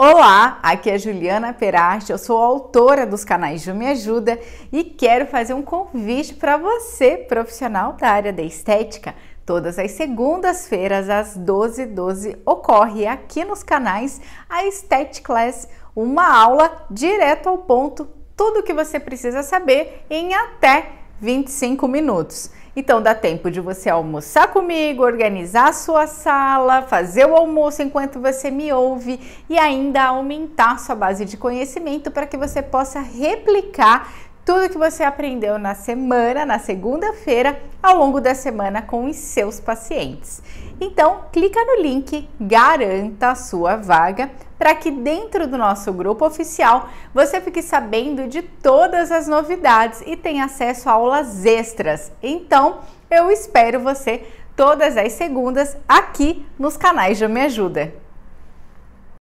Olá, aqui é Juliana Peraste, eu sou autora dos canais Ju Me Ajuda e quero fazer um convite para você, profissional da área da estética. Todas as segundas-feiras, às 12h12, ocorre aqui nos canais a Estética Class, uma aula direto ao ponto, tudo o que você precisa saber em até 25 minutos. Então dá tempo de você almoçar comigo, organizar a sua sala, fazer o almoço enquanto você me ouve e ainda aumentar sua base de conhecimento para que você possa replicar tudo que você aprendeu na semana, na segunda-feira, ao longo da semana com os seus pacientes. Então, clica no link Garanta a sua vaga para que dentro do nosso grupo oficial você fique sabendo de todas as novidades e tenha acesso a aulas extras. Então, eu espero você todas as segundas aqui nos canais de Me Ajuda.